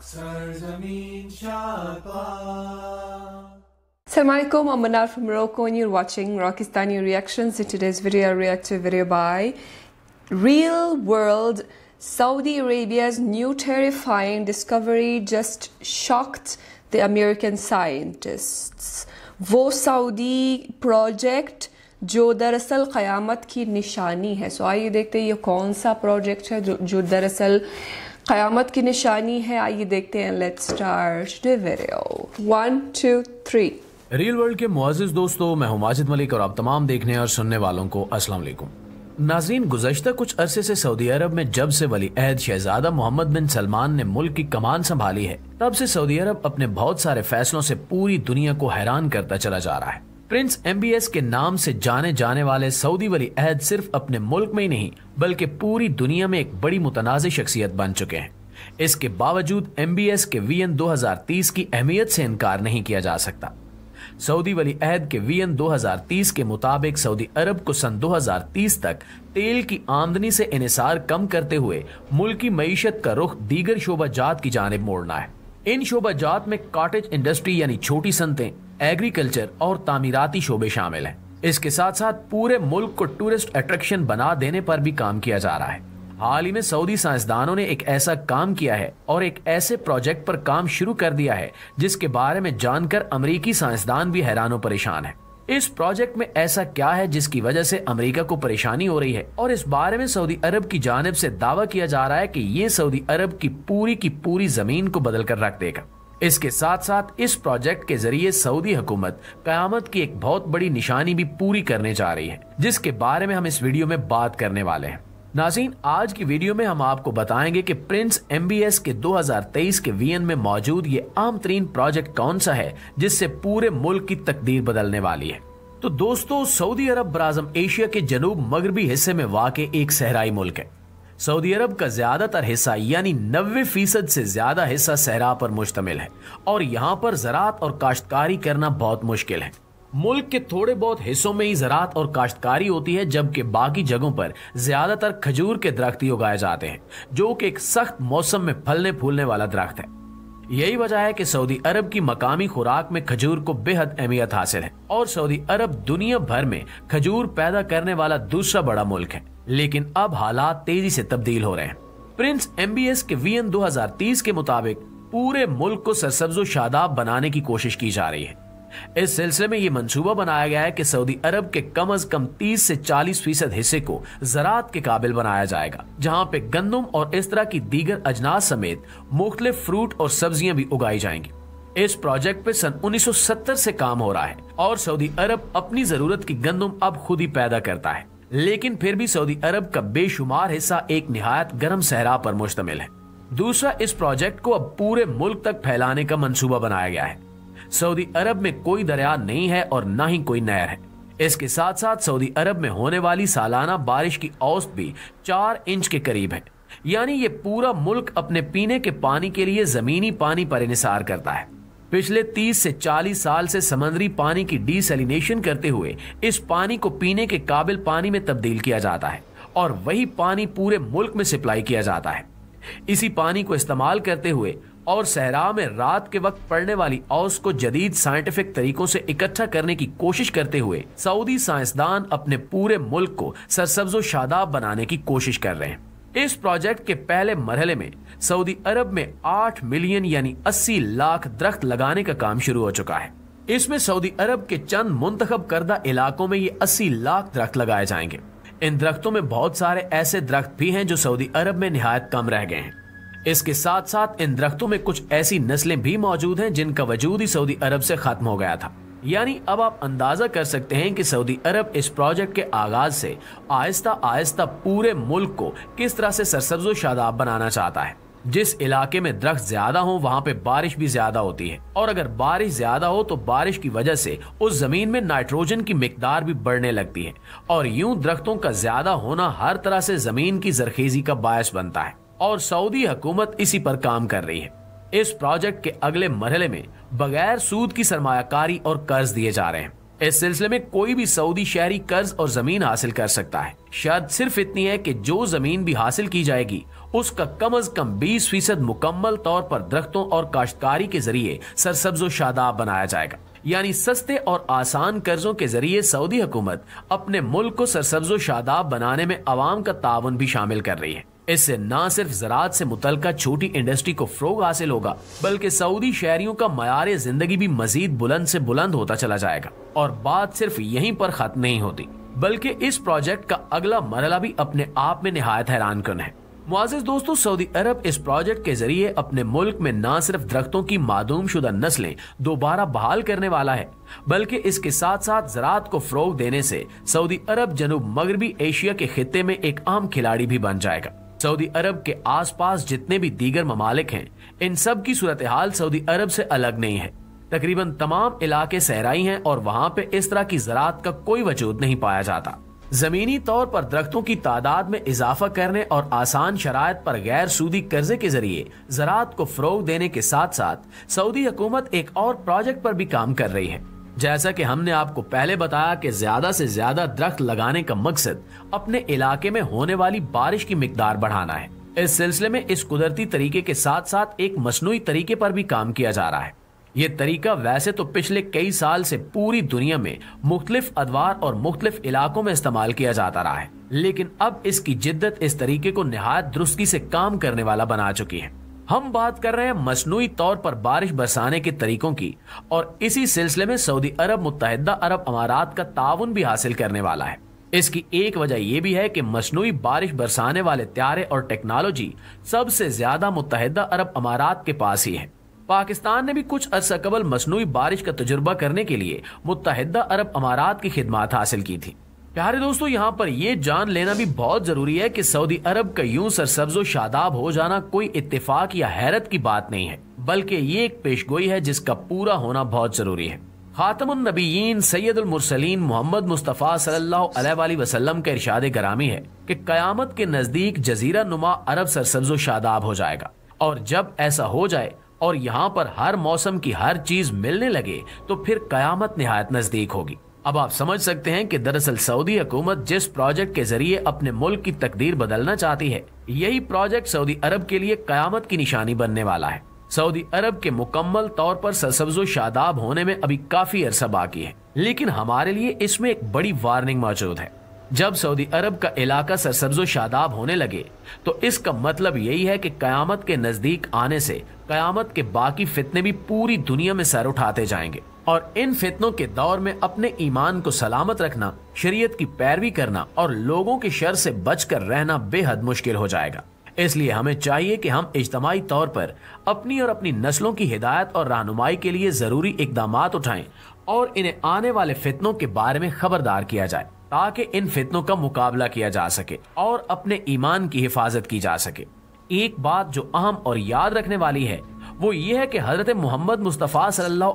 Assalamu alaikum, I'm Manar from Morocco and you're watching Rakistani Reactions. In today's video, I react to a video by Real World Saudi Arabia's new terrifying discovery just shocked the American scientists. वो Saudi project जो दरअसल क़यामत की निशानी है सो आइए देखते हैं ये कौन सा प्रोजेक्ट है जो दरअसल क़यामत की निशानी है आइए देखते हैं let start the video one two three real world के मुआजिज दोस्तों मैं हूं माजिद मलिक और आप तमाम देखने और सुनने वालों को अस्सलाम वालेकुम नाजरीन गुजशत कुछ अरसे से सऊदी अरब में जब से वली अहद शहजादा मोहम्मद बिन सलमान ने मुल्क की कमान संभाली है तब से सऊदी अरब अपने बहुत सारे फैसलों से पूरी दुनिया को हैरान करता चला जा रहा है प्रिंस एमबीएस के नाम से जाने जाने वाले सऊदी वली अहद सिर्फ अपने मुल्क में ही नहीं बल्कि पूरी दुनिया में एक बड़ी मुतनाज़ शख्सियत बन चुके हैं इसके बावजूद एमबीएस के वीएन 2030 की अहमियत से इनकार नहीं किया जा सकता सऊदी वली अहद के वीएन 2030 के मुताबिक सऊदी अरब को सन 2030 तक तेल की आमदनी से इसार कम करते हुए मुल्क की मीशत का रुख दीगर जात की जानब मोड़ना है इन जात में काटेज इंडस्ट्री यानी छोटी संतें एग्रीकल्चर और तामीराती शोबे शामिल हैं इसके साथ साथ पूरे मुल्क को टूरिस्ट अट्रैक्शन बना देने पर भी काम किया जा रहा है हाल ही में सऊदी साइंसदानों ने एक ऐसा काम किया है और एक ऐसे प्रोजेक्ट पर काम शुरू कर दिया है जिसके बारे में जानकर अमरीकी साइंसदान भी हैरानों परेशान है इस प्रोजेक्ट में ऐसा क्या है जिसकी वजह से अमेरिका को परेशानी हो रही है और इस बारे में सऊदी अरब की जानब से दावा किया जा रहा है कि ये सऊदी अरब की पूरी की पूरी जमीन को बदल कर रख देगा इसके साथ साथ इस प्रोजेक्ट के जरिए सऊदी हुकूमत क्यामत की एक बहुत बड़ी निशानी भी पूरी करने जा रही है जिसके बारे में हम इस वीडियो में बात करने वाले हैं नाजीन आज की वीडियो में हम आपको बताएंगे कि प्रिंस एम के 2023 के वीएन में मौजूद ये आम तरीन प्रोजेक्ट कौन सा है जिससे पूरे मुल्क की तकदीर बदलने वाली है तो दोस्तों सऊदी अरब बराजम एशिया के जनूब मगरबी हिस्से में वाक़ एक सहराई मुल्क है सऊदी अरब का ज्यादातर हिस्सा यानी नब्बे फीसद से ज्यादा हिस्सा सहरा पर मुश्तमिल है और यहाँ पर ज़रात और काश्तकारी करना बहुत मुश्किल है मुल्क के थोड़े बहुत हिस्सों में ही ज़रात और काश्तकारी होती है जबकि बाकी जगहों पर ज़्यादातर खजूर के दरख्त ही उगाए जाते हैं जो कि एक सख्त मौसम में फलने फूलने वाला दरख्त है यही वजह है कि सऊदी अरब की मकामी खुराक में खजूर को बेहद अहमियत हासिल है और सऊदी अरब दुनिया भर में खजूर पैदा करने वाला दूसरा बड़ा मुल्क है लेकिन अब हालात तेजी से तब्दील हो रहे हैं प्रिंस एमबीएस के वीएन 2030 के मुताबिक पूरे मुल्क को सरसब्जो शादाब बनाने की कोशिश की जा रही है इस सिलसिले में ये मंसूबा बनाया गया है कि सऊदी अरब के कम अज कम 30 से 40 फीसद हिस्से को जरात के काबिल बनाया जाएगा जहाँ पे गंदम और इस तरह की दीगर अजनास समेत मुख्तलि फ्रूट और सब्जियां भी उगाई जाएंगी इस प्रोजेक्ट पे सन 1970 से काम हो रहा है और सऊदी अरब अपनी जरूरत की गंदम अब खुद ही पैदा करता है लेकिन फिर भी सऊदी अरब का बेशुमार हिस्सा एक नहायत गर्म सहरा पर मुश्तमिल है दूसरा इस प्रोजेक्ट को अब पूरे मुल्क तक फैलाने का मंसूबा बनाया गया है सऊदी अरब में कोई दरिया नहीं है और ना ही कोई नहर है इसके साथ साथ सऊदी अरब में होने वाली सालाना बारिश की औसत भी चार इंच के करीब है यानी ये पूरा मुल्क अपने पीने के पानी के लिए जमीनी पानी पर इसार करता है पिछले 30 से 40 साल से समंदरी पानी की डीसेलिनेशन करते हुए इस पानी को पीने के काबिल पानी में तब्दील किया जाता है और वही पानी पूरे मुल्क में सप्लाई किया जाता है इसी पानी को इस्तेमाल करते हुए और सहरा में रात के वक्त पड़ने वाली औस को जदीद साइंटिफिक तरीकों से इकट्ठा करने की कोशिश करते हुए सऊदी साइंसदान अपने पूरे मुल्क को सरसब्जो शादाब बनाने की कोशिश कर रहे हैं इस प्रोजेक्ट के पहले मरहले में सऊदी अरब में 8 मिलियन यानी 80 लाख दरख्त लगाने का काम शुरू हो चुका है इसमें सऊदी अरब के चंद मुंतब करदा इलाकों में ये 80 लाख दरख्त लगाए जाएंगे इन दरख्तों में बहुत सारे ऐसे दरख्त भी हैं जो सऊदी अरब में नहायत कम रह गए हैं इसके साथ साथ इन दरख्तों में कुछ ऐसी नस्लें भी मौजूद हैं जिनका वजूद ही सऊदी अरब से खत्म हो गया था यानी अब आप अंदाजा कर सकते हैं कि सऊदी अरब इस प्रोजेक्ट के आगाज से आहिस्ता आहिस्ता पूरे मुल्क को किस तरह से सरसब्जो शादाब बनाना चाहता है जिस इलाके में दरख्त ज्यादा हो वहाँ पे बारिश भी ज्यादा होती है और अगर बारिश ज्यादा हो तो बारिश की वजह से उस जमीन में नाइट्रोजन की मकदार भी बढ़ने लगती है और यूं दरख्तों का ज्यादा होना हर तरह से जमीन की जरखेजी का बायस बनता है और सऊदी हुकूमत इसी पर काम कर रही है इस प्रोजेक्ट के अगले मरहले में बगैर सूद की सरमाकारी और कर्ज दिए जा रहे हैं इस सिलसिले में कोई भी सऊदी शहरी कर्ज और जमीन हासिल कर सकता है शर्त सिर्फ इतनी है कि जो जमीन भी हासिल की जाएगी उसका कम अज कम 20 फीसद मुकम्मल तौर पर दरख्तों और काश्तकारी के जरिए सरसब्जो शादाब बनाया जाएगा यानी सस्ते और आसान कर्जों के जरिए सऊदी हुकूमत अपने मुल्क को सरसब्जो शादाब बनाने में आवाम का ताउन भी शामिल कर रही है इससे न सिर्फ ज़रात से मुतल छोटी इंडस्ट्री को फ़रोग हासिल होगा बल्कि सऊदी शहरियों का मैार ज़िंदगी भी मजीद बुलंद से बुलंद होता चला जाएगा और बात सिर्फ यहीं पर ख़त्म नहीं होती बल्कि इस प्रोजेक्ट का अगला मरला भी अपने आप में नहायत हैरान कन है मुआज दोस्तों सऊदी अरब इस प्रोजेक्ट के जरिए अपने मुल्क में न सिर्फ दरख्तों की मादूम शुदा नस्लें दोबारा बहाल करने वाला है बल्कि इसके साथ साथ ज़रात को फ़रोग देने से सऊदी अरब जनूब मगरबी एशिया के खत्े में एक आम खिलाड़ी भी बन जाएगा सऊदी अरब के आसपास जितने भी दीगर ममालिक हैं इन सब की सूरत हाल सऊदी अरब से अलग नहीं है तकरीबन तमाम इलाके सहराई हैं और वहाँ पे इस तरह की ज़रात का कोई वजूद नहीं पाया जाता जमीनी तौर पर दरख्तों की तादाद में इजाफा करने और आसान शराय पर गैर सूदी कर्जे के जरिए ज़रात को फरोग देने के साथ साथ सऊदी हुकूमत एक और प्रोजेक्ट पर भी काम कर रही है जैसा कि हमने आपको पहले बताया कि ज्यादा से ज्यादा दरख्त लगाने का मकसद अपने इलाके में होने वाली बारिश की मकदार बढ़ाना है इस सिलसिले में इस कुदरती तरीके के साथ साथ एक मसनू तरीके पर भी काम किया जा रहा है ये तरीका वैसे तो पिछले कई साल से पूरी दुनिया में मुख्तलिफ अदवार और मुख्तलिफ इलाकों में इस्तेमाल किया जाता रहा है लेकिन अब इसकी जिद्दत इस तरीके को नहायत दुरुस्ती से काम करने वाला बना चुकी है हम बात कर रहे हैं मसनू तौर पर बारिश बरसाने के तरीकों की और इसी सिलसिले में सऊदी अरब मुतहदा अरब अमारात का ताउन भी हासिल करने वाला है इसकी एक वजह यह भी है कि मसनू बारिश बरसाने वाले त्यारे और टेक्नोलॉजी सबसे ज्यादा मुतहदा अरब अमारात के पास ही है पाकिस्तान ने भी कुछ अरसा कबल मसनू बारिश का तजुर्बा करने के लिए मुतहदा अरब अमारात की खिदमत हासिल की थी प्यारे दोस्तों यहाँ पर ये जान लेना भी बहुत जरूरी है कि सऊदी अरब का यूं सब्जो शादाब हो जाना कोई इत्तेफाक या हैरत की बात नहीं है बल्कि ये एक पेशगोई है जिसका पूरा होना बहुत जरूरी है खातमनबीन सैदुलमरसलिन मोहम्मद मुस्तफ़ा सल्लल्लाहु अलैहि वसल्लम का इरशाद करामी है कि कयामत के नज़दीक जजीरा नुमा अरब सरसब्जो शादाब हो जाएगा और जब ऐसा हो जाए और यहाँ पर हर मौसम की हर चीज़ मिलने लगे तो फिर कयामत नहायत नज़दीक होगी अब आप समझ सकते हैं कि दरअसल सऊदी हुकूमत जिस प्रोजेक्ट के जरिए अपने मुल्क की तकदीर बदलना चाहती है यही प्रोजेक्ट सऊदी अरब के लिए कयामत की निशानी बनने वाला है सऊदी अरब के मुकम्मल तौर पर सरसब्जो शादाब होने में अभी काफी अरसा बाकी है लेकिन हमारे लिए इसमें एक बड़ी वार्निंग मौजूद है जब सऊदी अरब का इलाका सरसब्जो शादाब होने लगे तो इसका मतलब यही है कि कयामत के नजदीक आने से कयामत के बाकी फितने भी पूरी दुनिया में सर उठाते जाएंगे और इन फितनों के दौर में अपने ईमान को सलामत रखना शरीयत की पैरवी करना और लोगों की शर से बचकर रहना बेहद मुश्किल हो जाएगा इसलिए हमें चाहिए कि हम इज्तमाही तौर पर अपनी और अपनी नस्लों की हिदायत और रहनुमाई के लिए ज़रूरी इकदाम उठाएं और इन्हें आने वाले फितनों के बारे में खबरदार किया जाए ताकि इन फितनों का मुकाबला किया जा सके और अपने ईमान की हिफाजत की जा सके एक बात जो अहम और याद रखने वाली है वो ये है कि हज़रत मोहम्मद मुस्तफ़ा सल्ला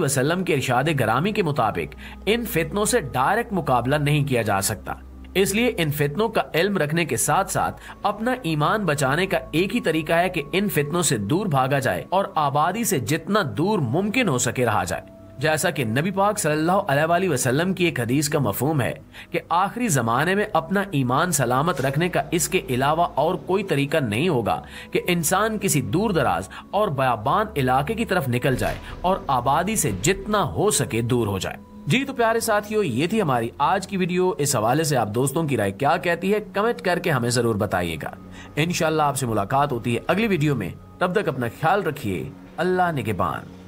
वसलम के इरशाद ग्रामी के मुताबिक इन फितनों से डायरेक्ट मुकाबला नहीं किया जा सकता इसलिए इन फितनों का इल्म रखने के साथ साथ अपना ईमान बचाने का एक ही तरीका है कि इन फितनों से दूर भागा जाए और आबादी से जितना दूर मुमकिन हो सके रहा जाए जैसा कि नबी पाक सल्लल्लाहु अलैहि वसल्लम की एक हदीस का मफहम है कि आखिरी ज़माने में अपना ईमान सलामत रखने का इसके अलावा और कोई तरीका नहीं होगा कि इंसान किसी दूर दराज और बयाबान इलाके की तरफ निकल जाए और आबादी से जितना हो सके दूर हो जाए जी तो प्यारे साथियों ये थी हमारी आज की वीडियो इस हवाले से आप दोस्तों की राय क्या कहती है कमेंट करके हमें ज़रूर बताइएगा इन आपसे मुलाकात होती है अगली वीडियो में तब तक अपना ख्याल रखिए अल्लाह निगेबान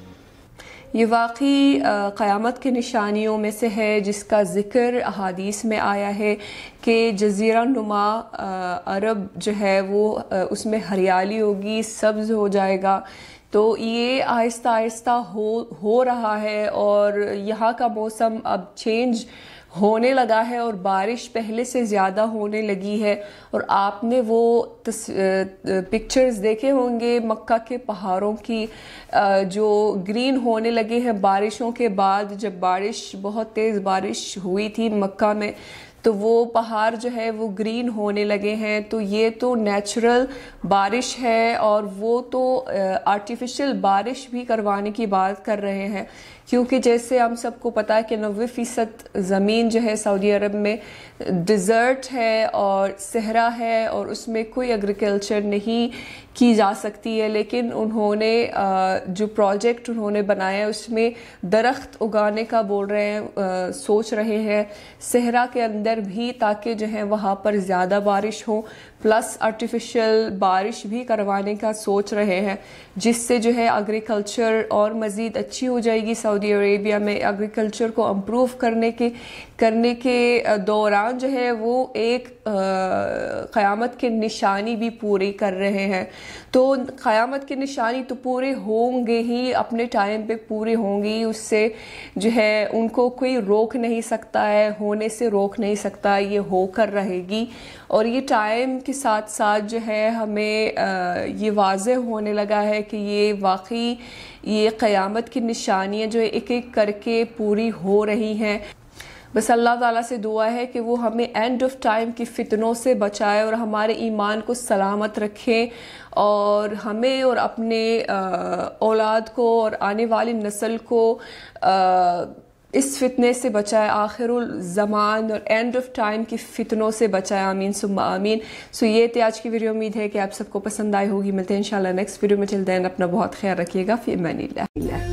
ये वाकई क़यामत के निशानियों में से है जिसका ज़िक्र अहादीस में आया है कि जजीरा नुमा अरब जो है वो उसमें हरियाली होगी सब्ज़ हो जाएगा तो ये आहिस्ता आहिस्ता हो हो रहा है और यहाँ का मौसम अब चेंज होने लगा है और बारिश पहले से ज़्यादा होने लगी है और आपने वो तस, पिक्चर्स देखे होंगे मक्का के पहाड़ों की जो ग्रीन होने लगे हैं बारिशों के बाद जब बारिश बहुत तेज़ बारिश हुई थी मक्का में तो वो पहाड़ जो है वो ग्रीन होने लगे हैं तो ये तो नेचुरल बारिश है और वो तो आर्टिफिशियल बारिश भी करवाने की बात कर रहे हैं क्योंकि जैसे हम सबको पता है कि नबे फ़ीसद ज़मीन जो है सऊदी अरब में डिज़र्ट है और सहरा है और उसमें कोई एग्रीकल्चर नहीं की जा सकती है लेकिन उन्होंने जो प्रोजेक्ट उन्होंने बनाया है उसमें दरख्त उगाने का बोल रहे हैं सोच रहे हैं सहरा के अंदर भी ताकि जो है वहाँ पर ज़्यादा बारिश हो प्लस आर्टिफिशियल बारिश भी करवाने का सोच रहे हैं जिससे जो है एग्रीकल्चर और मज़ीद अच्छी हो जाएगी सऊदी अरेबिया में एग्रीकल्चर को इम्प्रूव करने के करने के दौरान जो है वो एक क़यामत के निशानी भी पूरी कर रहे हैं तो क़यामत की निशानी तो पूरे होंगे ही अपने टाइम पे पूरे होंगी उससे जो है उनको कोई रोक नहीं सकता है होने से रोक नहीं सकता ये होकर रहेगी और ये टाइम के साथ साथ जो है हमें ये वाज होने लगा है कि ये वाकई ये क़यामत की निशानियाँ जो एक एक करके पूरी हो रही हैं बस अल्लाह ताला से दुआ है कि वो हमें एंड ऑफ टाइम की फ़ितनों से बचाए और हमारे ईमान को सलामत रखें और हमें और अपने औलाद को और आने वाली नस्ल को आ, इस फितने से बचाए आखिर ज़मान और एंड ऑफ टाइम की फ़ितनों से बचाए आमीन सुब आमीन सो ये थे आज की वीडियो उम्मीद है कि आप सबको पसंद आई होगी मिलते हैं इंशाल्लाह नेक्स्ट वीडियो में चल दैन अपना बहुत ख्याल रखिएगा फिर मैंने